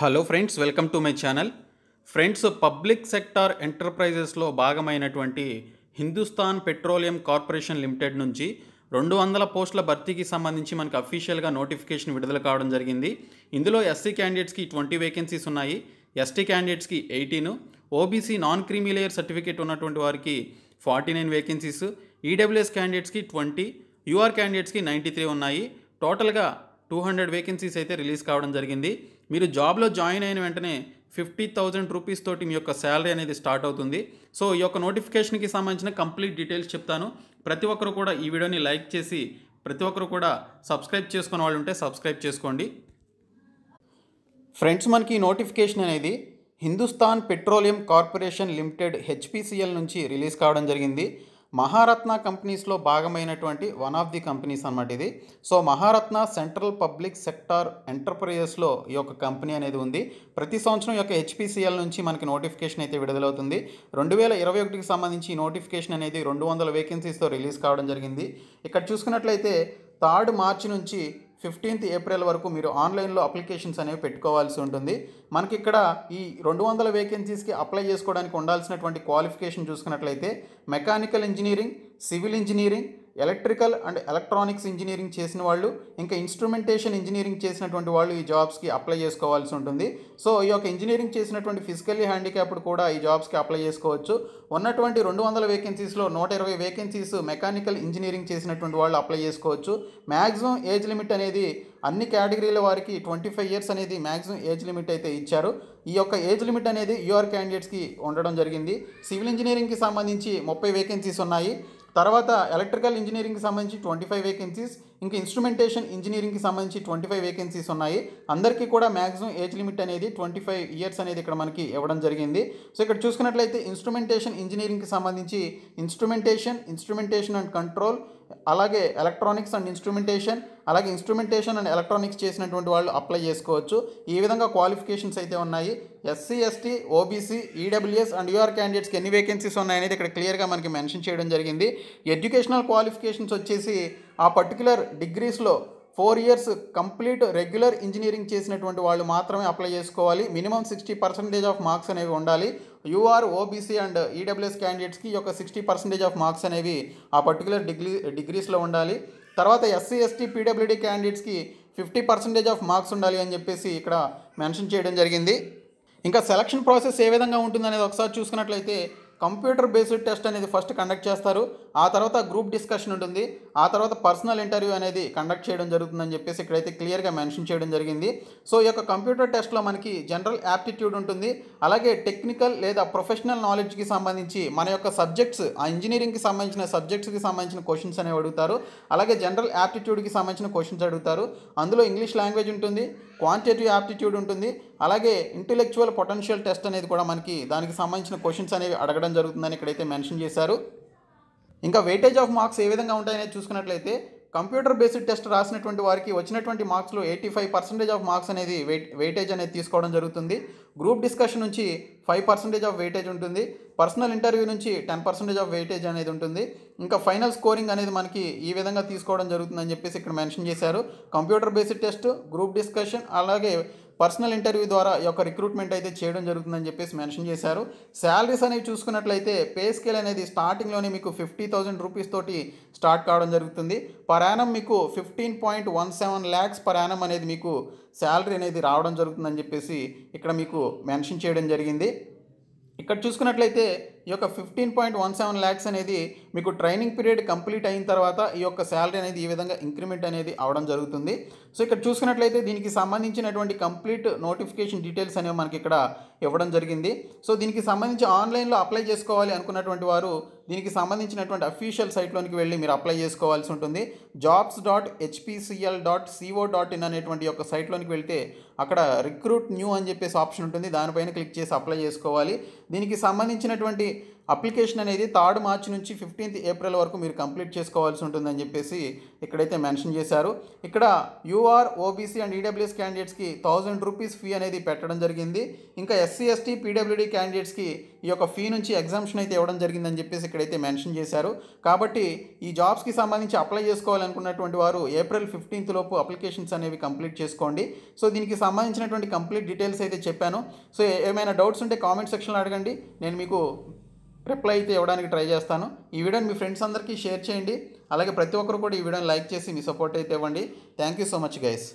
hello friends welcome to my channel friends public sector ఎంటర్ప్రైజెస్లో భాగమైనటువంటి Hindustan petroleum corporation limited నుంచి రెండు వందల పోస్టుల భర్తీకి సంబంధించి మనకు అఫీషియల్గా నోటిఫికేషన్ విడుదల కావడం జరిగింది ఇందులో ఎస్సీ క్యాండిడేట్స్కి ట్వంటీ వేకెన్సీస్ ఉన్నాయి ఎస్టీ క్యాండిడేట్స్కి eighty OBC non creamy layer certificate ఉన్నటువంటి వారికి ఫార్టీ నైన్ వేకెన్సీస్ ఈడబ్ల్యూఎస్ క్యాండిడేట్స్కి ట్వంటీ యూఆర్ క్యాండిడేట్స్కి నైంటీ త్రీ ఉన్నాయి టోటల్గా టూ హండ్రెడ్ వేకెన్సీస్ అయితే రిలీజ్ కావడం జరిగింది మీరు జాబ్లో జాయిన్ అయిన వెంటనే ఫిఫ్టీ థౌజండ్ రూపీస్ తోటి మీ యొక్క శాలరీ అనేది స్టార్ట్ అవుతుంది సో ఈ యొక్క నోటిఫికేషన్కి సంబంధించిన కంప్లీట్ డీటెయిల్స్ చెప్తాను ప్రతి ఒక్కరు కూడా ఈ వీడియోని లైక్ చేసి ప్రతి ఒక్కరు కూడా సబ్స్క్రైబ్ చేసుకున్న వాళ్ళు ఉంటే సబ్స్క్రైబ్ చేసుకోండి ఫ్రెండ్స్ మనకి ఈ నోటిఫికేషన్ అనేది Hindustan petroleum corporation limited HPCL నుంచి రిలీజ్ కావడం జరిగింది మహారత్న కంపెనీస్లో భాగమైనటువంటి వన్ ఆఫ్ ది కంపెనీస్ అనమాట ఇది so Maharatna central public sector ఎంటర్ప్రైజెస్లో ఈ యొక్క కంపెనీ అనేది ఉంది ప్రతి సంవత్సరం యొక్క హెచ్పిసిఎల్ నుంచి మనకి నోటిఫికేషన్ అయితే విడుదలవుతుంది రెండు వేల ఇరవై ఒకటికి సంబంధించి నోటిఫికేషన్ అనేది రెండు వందల వేకెన్సీస్తో రిలీజ్ కావడం జరిగింది ఇక్కడ చూసుకున్నట్లయితే థర్డ్ మార్చి నుంచి ఫిఫ్టీన్త్ ఏప్రిల్ వరకు మీరు ఆన్లైన్లో అప్లికేషన్స్ అనేవి పెట్టుకోవాల్సి ఉంటుంది మనకి ఇక్కడ ఈ రెండు వందల వేకెన్సీస్కి అప్లై చేసుకోవడానికి ఉండాల్సినటువంటి క్వాలిఫికేషన్ చూసుకున్నట్లయితే mechanical engineering civil engineering electrical and electronics engineering చేసిన వాళ్ళు ఇంకా ఇన్స్ట్రుమెంటేషన్ ఇంజనీరింగ్ చేసినటువంటి వాళ్ళు ఈ జాబ్స్కి అప్లై చేసుకోవాల్సి ఉంటుంది సో ఈ యొక్క ఇంజనీరింగ్ చేసినటువంటి ఫిజికల్లీ హ్యాండిక్యాప్డ్ కూడా ఈ జాబ్స్కి అప్లై చేసుకోవచ్చు ఉన్నటువంటి రెండు వందల వేకెన్సీస్లో నూట ఇరవై వేకెన్సీస్ మెకానికల్ ఇంజనీరింగ్ చేసినటువంటి వాళ్ళు అప్లై చేసుకోవచ్చు మ్యాక్సిమం ఏజ్ లిమిట్ అనేది అన్ని కేటగిరీల వారికి ట్వంటీ ఫైవ్ ఇయర్స్ అనేది మ్యాక్సిమం ఏజ్ లిమిట్ అయితే ఇచ్చారు ఈ యొక్క ఏజ్ లిమిట్ అనేది యూఆర్ క్యాండిడేట్స్కి ఉండడం జరిగింది సివిల్ ఇంజనీరింగ్కి సంబంధించి ముప్పై వేకెన్సీస్ ఉన్నాయి తర్వాత ఎలక్ట్రికల్ ఇంజనీరింగ్కి సంబంధించి ట్వంటీ ఫైవ్ వేకెన్సీస్ ఇంకా ఇన్స్ట్రుమెంటేషన్ ఇంజనీరింగ్కి సంబంధించి ట్వంటీ ఫైవ్ వేకెన్సీస్ ఉన్నాయి అందరికీ కూడా మ్యాక్సిమం ఏజ్ లిమిట్ అనేది ట్వంటీ ఫైవ్ ఇయర్స్ అనేది ఇక్కడ మనకి ఇవ్వడం జరిగింది సో ఇక్కడ చూసుకున్నట్లయితే ఇన్స్ట్రుమెంటేషన్ ఇంజనీరింగ్కి సంబంధించి ఇన్స్ట్రుమెంటేషన్ ఇన్స్ట్రుమెంటేషన్ అండ్ కంట్రోల్ అలాగే ఎలక్ట్రానిక్స్ అండ్ ఇన్స్ట్రుమెంటేషన్ అలాగే ఇన్స్ట్రుమెంటేషన్ అండ్ ఎలక్ట్రానిక్స్ చేసినటువంటి వాళ్ళు అప్లై చేసుకోవచ్చు ఈ విధంగా క్వాలిఫికేషన్స్ అయితే ఉన్నాయి SC ST OBC EWS and UR క్యాండిడేట్స్కి ఎన్ని వేకెన్సీస్ ఉన్నాయనేది ఇక్కడ క్లియర్గా మనకి మెన్షన్ చేయడం జరిగింది ఎడ్యుకేషనల్ క్వాలిఫికేషన్స్ వచ్చేసి ఆ పర్టికులర్ డిగ్రీస్లో four years complete regular engineering చేసినటువంటి వాళ్ళు మాత్రమే అప్లై చేసుకోవాలి minimum sixty percentage of marks అనేవి ఉండాలి యూఆర్ ఓబీసీ అండ్ ఈడబ్ల్యూఎస్ క్యాండిడేట్స్కి యొక్క సిక్స్టీ పర్సెంటేజ్ ఆఫ్ మార్క్స్ అనేవి ఆ పర్టికులర్ డిగ్రీ డిగ్రీస్లో ఉండాలి తర్వాత ఎస్సీ ఎస్టీ పీడబ్ల్యూడీ క్యాండిడేట్స్కి ఫిఫ్టీ పర్సెంటేజ్ ఆఫ్ మార్క్స్ ఉండాలి అని చెప్పేసి ఇక్కడ మెన్షన్ చేయడం జరిగింది ఇంకా సెలక్షన్ ప్రాసెస్ ఏ విధంగా ఉంటుందనేది ఒకసారి చూసుకున్నట్లయితే కంప్యూటర్ బేస్డ్ టెస్ట్ అనేది ఫస్ట్ కండక్ట్ చేస్తారు ఆ తర్వాత గ్రూప్ డిస్కషన్ ఉంటుంది ఆ తర్వాత పర్సనల్ ఇంటర్వ్యూ అనేది కండక్ట్ చేయడం జరుగుతుందని చెప్పేసి ఇక్కడైతే క్లియర్గా మెన్షన్ చేయడం జరిగింది సో ఈ యొక్క కంప్యూటర్ టెస్ట్లో మనకి జనరల్ యాప్టిట్యూడ్ ఉంటుంది అలాగే టెక్నికల్ లేదా ప్రొఫెషనల్ నాలెడ్జ్కి సంబంధించి మన యొక్క సబ్జెక్ట్స్ ఆ ఇంజనీరింగ్కి సంబంధించిన సబ్జెక్ట్స్కి సంబంధించిన క్వశ్చన్స్ అనేవి అడుగుతారు అలాగే జనరల్ యాప్టిట్యూడ్కి సంబంధించిన క్వశ్చన్స్ అడుగుతారు అందులో ఇంగ్లీష్ లాంగ్వేజ్ ఉంటుంది క్వాంటిటేటివ్ యాప్టిట్యూడ్ ఉంటుంది అలాగే ఇంటెలెక్చువల్ పొటెన్షియల్ టెస్ట్ అనేది కూడా మనకి దానికి సంబంధించిన క్వశ్చన్స్ అనేవి అడగడం జరుగుతుందని ఇక్కడైతే మెన్షన్ చేశారు ఇంకా వెయిటేజ్ ఆఫ్ మార్క్స్ ఏ విధంగా ఉంటాయనేది చూసుకున్నట్లయితే కంప్యూటర్ బేస్డ్ టెస్ట్ రాసినటువంటి వారికి వచ్చినటువంటి మార్క్స్లో eighty five percentage of marks అనేది వెయిట్ వెయిటేజ్ అనేది తీసుకోవడం జరుగుతుంది గ్రూప్ డిస్కషన్ నుంచి ఫైవ్ పర్సెంటేజ్ ఆఫ్ వెయిటేజ్ ఉంటుంది పర్సనల్ ఇంటర్వ్యూ నుంచి టెన్ పర్సెంటేజ్ ఆఫ్ వెయిటేజ్ అనేది ఉంటుంది ఇంకా ఫైనల్ స్కోరింగ్ అనేది మనకి ఈ విధంగా తీసుకోవడం జరుగుతుందని చెప్పేసి ఇక్కడ మెన్షన్ చేశారు computer based test group discussion అలాగే పర్సనల్ ఇంటర్వ్యూ ద్వారా ఈ యొక్క రిక్రూట్మెంట్ అయితే చేయడం జరుగుతుందని చెప్పేసి మెన్షన్ చేశారు శాలరీస్ అనేవి చూసుకున్నట్లయితే పే స్కేల్ అనేది స్టార్టింగ్లోనే మీకు ఫిఫ్టీ థౌజండ్ రూపీస్ తోటి స్టార్ట్ కావడం జరుగుతుంది పర్ యానం మీకు fifteen point one seven lakhs per annum అనేది మీకు శాలరీ అనేది రావడం జరుగుతుందని చెప్పేసి ఇక్కడ మీకు మెన్షన్ చేయడం జరిగింది ఇక్కడ చూసుకున్నట్లయితే ఈ యొక్క fifteen point one seven lakhs అనేది మీకు ట్రైనింగ్ పీరియడ్ కంప్లీట్ అయిన తర్వాత ఈ యొక్క శాలరీ అనేది ఈ విధంగా ఇంక్రిమెంట్ అనేది అవడం జరుగుతుంది సో ఇక్కడ చూసుకున్నట్లయితే దీనికి సంబంధించినటువంటి కంప్లీట్ నోటిఫికేషన్ డీటెయిల్స్ అనేవి మనకి ఇక్కడ ఇవ్వడం జరిగింది సో దీనికి సంబంధించి ఆన్లైన్లో అప్లై చేసుకోవాలి అనుకున్నటువంటి వారు దీనికి సంబంధించినటువంటి అఫీషియల్ సైట్లోనికి వెళ్ళి మీరు అప్లై చేసుకోవాల్సి ఉంటుంది jobs dot HPCL dot co dot in అనేటువంటి యొక్క సైట్లోనికి వెళ్తే అక్కడ రిక్రూట్ న్యూ అని చెప్పేసి ఆప్షన్ ఉంటుంది దానిపైన క్లిక్ చేసి అప్లై చేసుకోవాలి దీనికి సంబంధించినటువంటి అప్లికేషన్ అనేది థర్డ్ మార్చ్ నుంచి ఫిఫ్టీన్త్ ఏప్రిల్ వరకు మీరు కంప్లీట్ చేసుకోవాల్సి ఉంటుందని చెప్పేసి ఇక్కడైతే మెన్షన్ చేశారు ఇక్కడ యూఆర్ ఓబీసీ అండ్ ఈడబ్ల్యూఎస్ క్యాండిడేట్స్కి థౌజండ్ రూపీస్ ఫీ అనేది పెట్టడం జరిగింది ఇంకా ఎస్సీ ఎస్టీ పీడబ్ల్యూడీ క్యాండిడేట్స్కి ఈ యొక్క ఫీ నుంచి ఎగ్జామ్షన్ అయితే ఇవ్వడం జరిగిందని చెప్పేసి ఇక్కడైతే మెన్షన్ చేశారు కాబట్టి ఈ జాబ్స్కి సంబంధించి అప్లై చేసుకోవాలనుకున్నటువంటి వారు ఏప్రిల్ ఫిఫ్టీన్త్ లోపు అప్లికేషన్స్ అనేవి కంప్లీట్ చేసుకోండి సో దీనికి సంబంధించినటువంటి కంప్లీట్ డీటెయిల్స్ అయితే చెప్పాను సో ఏమైనా డౌట్స్ ఉంటే కామెంట్ సెక్షన్లో అడగండి నేను మీకు రిప్లై అయితే ఇవ్వడానికి ట్రై చేస్తాను ఈ వీడియోని మీ ఫ్రెండ్స్ అందరికీ షేర్ చేయండి అలాగే ప్రతి ఒక్కరు కూడా ఈ వీడియోని లైక్ చేసి మీ సపోర్ట్ అయితే ఇవ్వండి thank you so much guys